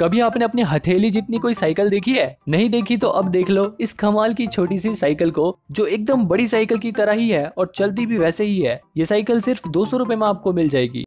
कभी आपने अपनी हथेली जितनी कोई साइकिल देखी है नहीं देखी तो अब देख लो इस कमाल की छोटी सी साइकिल को जो एकदम बड़ी साइकिल की तरह ही है और चलती भी वैसे ही है ये साइकिल सिर्फ दो सौ में आपको मिल जाएगी